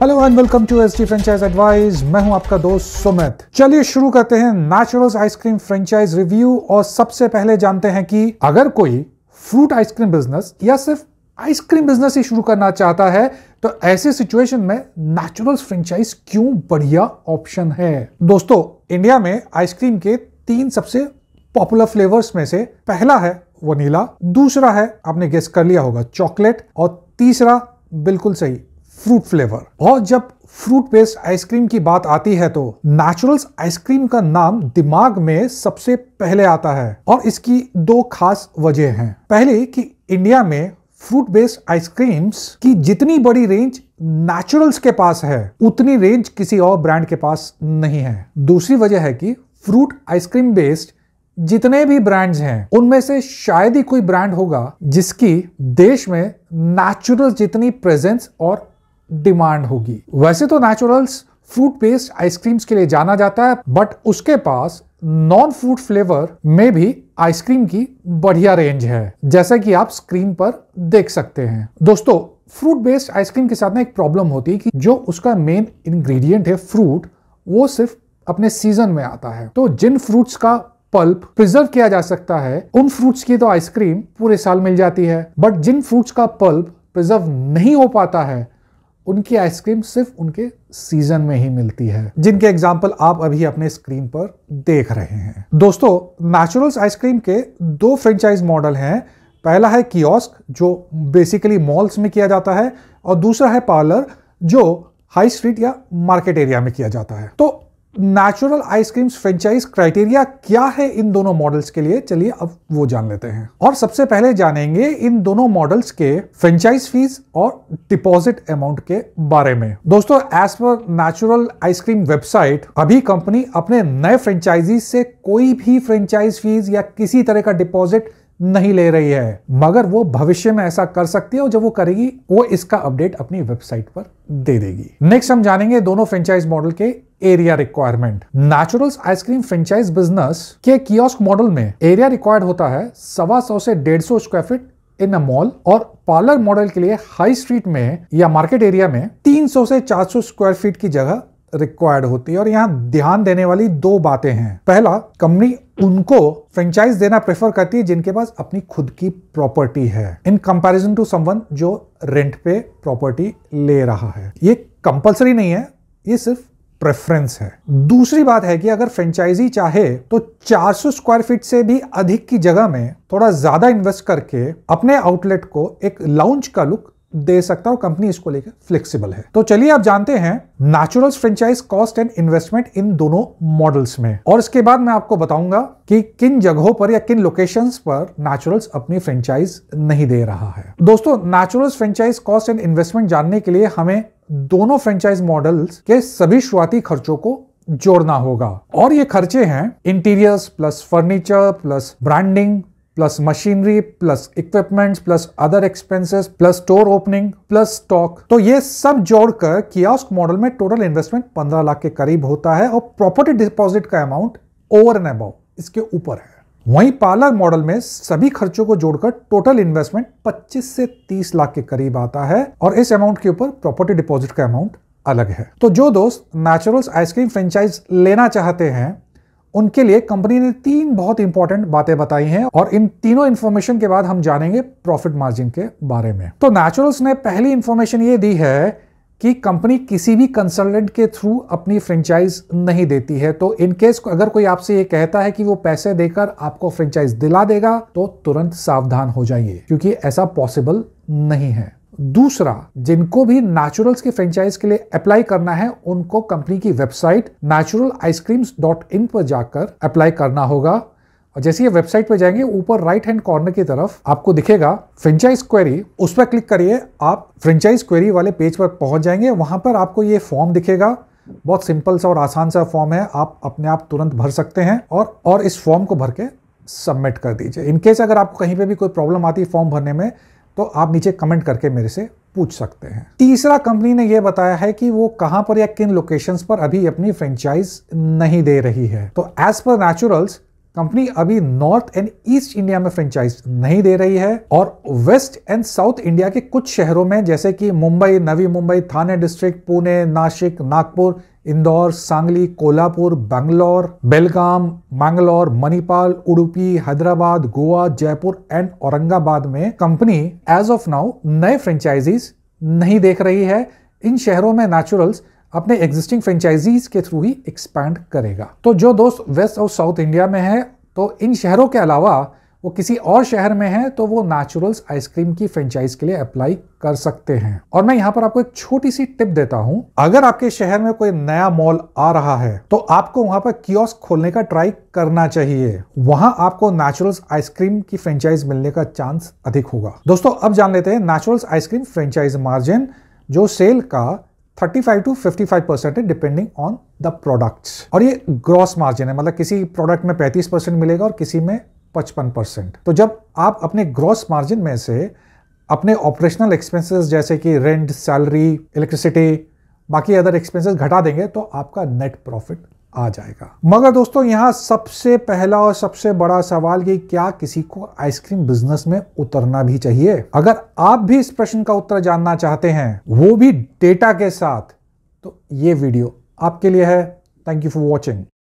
hello and welcome to S T franchise advice मैं हूं आपका दोस्त सुमित चलिए शुरू करते हैं नेचुरल्स आइसक्रीम फ्रेंचाइज रिव्यू और सबसे पहले जानते हैं कि अगर कोई फ्रूट आइसक्रीम बिजनेस या सिर्फ आइसक्रीम बिजनेस ही शुरू करना चाहता है तो ऐसे सिचुएशन में नेचुरल्स फ्रेंचाइज क्यों बढ़िया ऑप्शन है दोस्तों इंडिया में आइसक्रीम के तीन सबसे पॉपुलर फ्लेवर्स में से पहला है वनीला दूसरा है आपने गेस कर लिया होगा चॉकलेट और तीसरा बिल्कुल सही फ्रूट फ्लेवर और जब फ्रूट बेस्ड आइसक्रीम की बात आती है तो नेचुरल्स आइसक्रीम का नाम दिमाग में सबसे पहले आता है और इसकी दो खास वजह हैं पहले कि इंडिया में फ्रूट बेस्ड आइसक्रीम्स की जितनी बड़ी रेंज नेचुरल्स के पास है उतनी रेंज किसी और ब्रांड के पास नहीं है दूसरी वजह है कि फ्रूट आइसक्रीम बेस्ड जितने भी ब्रांड्स हैं उनमें से शायद ही कोई ब्रांड होगा जिसकी देश में नेचुरल जितनी प्रेजेंस और डिमांड होगी वैसे तो नेचुरल्स फ्रूट बेस्ड आइसक्रीम्स के लिए जाना जाता है बट उसके पास नॉन फ्रूट फ्लेवर में भी आइसक्रीम की बढ़िया रेंज है जैसा कि आप स्क्रीन पर देख सकते हैं दोस्तों फ्रूट बेस्ड आइसक्रीम के साथ ना एक प्रॉब्लम होती है कि जो उसका मेन इंग्रेडिएंट है फ्रूट वो सिर्फ अपने सीजन में आता है तो जिन फ्रूट्स का पल्प प्रिजर्व किया जा सकता है उन फ्रूट्स की तो आइसक्रीम पूरे साल मिल जाती है बट जिन फ्रूट्स का पल्प प्रिजर्व नहीं हो पाता है उनकी आइसक्रीम सिर्फ उनके सीजन में ही मिलती है जिनके एग्जाम्पल आप अभी अपने स्क्रीन पर देख रहे हैं दोस्तों नेचुरल्स आइसक्रीम के दो फ्रेंचाइज मॉडल हैं पहला है कियोस्क जो बेसिकली मॉल्स में किया जाता है और दूसरा है पार्लर जो हाई स्ट्रीट या मार्केट एरिया में किया जाता है तो नेचुरल आइसक्रीम्स फ्रेंचाइज क्राइटेरिया क्या है इन दोनों मॉडल्स के लिए चलिए अब वो जान लेते हैं और सबसे पहले जानेंगे इन दोनों मॉडल्स के फ्रेंचाइज फीस और डिपॉजिट अमाउंट के बारे में दोस्तों as per natural ice cream website अभी कंपनी अपने नए फ्रेंचाइजी से कोई भी फ्रेंचाइज फीस या किसी तरह का डिपॉजिट नहीं ले रही है मगर वो भविष्य में ऐसा कर सकती है और जब वो करेगी वो इसका अपडेट अपनी वेबसाइट पर दे देगी नेक्स्ट हम जानेंगे दोनों फ्रेंचाइज मॉडल के area requirement naturals ice cream franchise business के कियोस्क मॉडल में एरिया रिक्वायर्ड होता है सवा सौ से डेढ़ सौ square feet in a mall और पार्लर मॉडल के लिए हाई स्ट्रीट में या मार्केट एरिया में 300 से 400 स्क्वायर फीट की जगह रिक्वायर्ड होती है और यहाँ ध्यान देने वाली दो बातें हैं पहला कंपनी उनको फ्रेंचाइज देना प्रेफर करती है जिनके पास अपनी खुद की प्रॉपर्टी है इन कंपैरिजन टू समवन जो रेंट पे प्रॉपर्टी ले रहा है ये कंपलसरी नहीं है ये सिर्फ प्रेफरेंस है दूसरी बात है कि अगर फ्रेंचाइजी चाहे तो 400 स्क्वायर फीट से भी अधिक की जगह में थोड़ा ज्यादा इन्वेस्ट करके अपने आउटलेट को एक लाउंज का लुक दे सकता है और कंपनी इसको लेकर फ्लेक्सिबल है तो चलिए आप जानते हैं natural franchise cost and investment इन दोनों मॉडल्स में और इसके बाद मैं आपको बताऊंगा कि किन जगहों पर या किन लोकेशंस पर नेचुरल्स अपनी फ्रेंचाइज नहीं दे रहा है दोस्तों Naturals franchise cost and investment जानने के लिए हमें दोनों फ्रेंचाइज मॉडल्स के सभी शुरुआती खर्चों को जोड़ना होगा और ये खर्चे हैं interiors plus furniture plus branding plus machinery plus equipment plus other expenses plus store opening plus stock तो ये सब जोड़कर कियास्क मॉडल में टोटल इन्वेस्टमेंट 15 लाख के करीब होता है और प्रॉपर्टी डिपॉजिट का अमाउंट ओवर एंड अबाउ इसके ऊपर है वहीं पार्लर मॉडल में सभी खर्चों को जोड़कर टोटल इन्वेस्टमेंट 25 से 30 लाख के करीब आता है और इस अमाउंट के ऊपर प्रॉपर्टी डिपॉजिट का अमाउंट अलग है तो जो दोस्त नेचुरल्स आइसक्रीम फ्रेंचाइज लेना चाहते हैं उनके लिए कंपनी ने तीन बहुत इंपॉर्टेंट बातें बताई हैं और इन तीनों इंफॉर्मेशन के बाद हम जानेंगे प्रॉफिट मार्जिन के बारे में तो नेचुरल्स ने पहली इंफॉर्मेशन ये दी है कि कंपनी किसी भी कंसल्टेंट के थ्रू अपनी फ्रेंचाइज नहीं देती है तो इनकेस अगर कोई आपसे ये कहता है कि वो पैसे देकर आपको फ्रेंचाइज दिला देगा तो तुरंत सावधान हो जाइए क्योंकि ऐसा पॉसिबल नहीं है दूसरा जिनको भी नेचुरल्स के फ्रेंचाइज के लिए अप्लाई करना है उनको कंपनी की website natural ice creams dot in पर जाकर अप्लाई करना होगा और जैसे ये वेबसाइट पर जाएंगे ऊपर राइट हैंड कॉर्नर की तरफ आपको दिखेगा फ्रेंचाइज क्वेरी उस पर क्लिक करिए आप फ्रेंचाइज क्वेरी वाले पेज पर पहुंच जाएंगे वहां पर आपको ये फॉर्म दिखेगा बहुत सिंपल सा और आसान सा फॉर्म है आप अपने आप तुरंत भर सकते हैं और और इस फॉर्म को भर के सबमिट कर दीजिए इनकेस अगर आपको कहीं पे भी कोई प्रॉब्लम आती है फॉर्म भरने में तो आप नीचे कमेंट करके मेरे से पूछ सकते हैं तीसरा कंपनी ने यह बताया है कि वो कहां पर या किन लोकेशंस पर अभी अपनी फ्रेंचाइज नहीं दे रही है तो एज पर नेचुरल्स कंपनी अभी नॉर्थ एंड ईस्ट इंडिया में फ्रेंचाइज नहीं दे रही है और वेस्ट एंड साउथ इंडिया के कुछ शहरों में जैसे कि मुंबई नवी मुंबई थाने डिस्ट्रिक्ट पुणे नासिक नागपुर इंदौर सांगली कोल्हापुर बैंगलोर बेलगाम मैंगलोर मणिपाल उडुपी हैदराबाद गोवा जयपुर एंड औरंगाबाद में कंपनी एज ऑफ नाउ नए फ्रेंचाइजीज नहीं देख रही है इन शहरों में नेचुरल्स अपने एग्जिस्टिंग फ्रेंचाइजीज के थ्रू ही एक्सपैंड करेगा तो जो दोस्त वेस्ट और साउथ इंडिया में है तो इन शहरों के अलावा वो किसी और शहर में है तो वो नेचुरल्स आइसक्रीम की फ्रेंचाइज के लिए अप्लाई कर सकते हैं और मैं यहाँ पर आपको एक छोटी सी टिप देता हूँ अगर आपके शहर में कोई नया मॉल आ रहा है तो आपको वहां पर कियोस्क खोलने का ट्राई करना चाहिए वहां आपको नेचुरल्स आइसक्रीम की फ्रेंचाइज मिलने का चांस अधिक होगा दोस्तों अब जान लेते हैं नेचुरल्स आइसक्रीम फ्रेंचाइज मार्जिन जो सेल का 35 टू 55 परसेंट है डिपेंडिंग ऑन द प्रोडक्ट्स और ये ग्रॉस मार्जिन है मतलब किसी प्रोडक्ट में 35 परसेंट मिलेगा और किसी में 55 परसेंट तो जब आप अपने ग्रॉस मार्जिन में से अपने ऑपरेशनल एक्सपेंसेस जैसे कि रेंट सैलरी इलेक्ट्रिसिटी बाकी अदर एक्सपेंसेस घटा देंगे तो आपका नेट प्रॉफिट आ जाएगा मगर दोस्तों यहाँ सबसे पहला और सबसे बड़ा सवाल कि क्या किसी को आइसक्रीम बिजनेस में उतरना भी चाहिए अगर आप भी इस प्रश्न का उत्तर जानना चाहते हैं वो भी डेटा के साथ तो ये वीडियो आपके लिए है थैंक यू फॉर वॉचिंग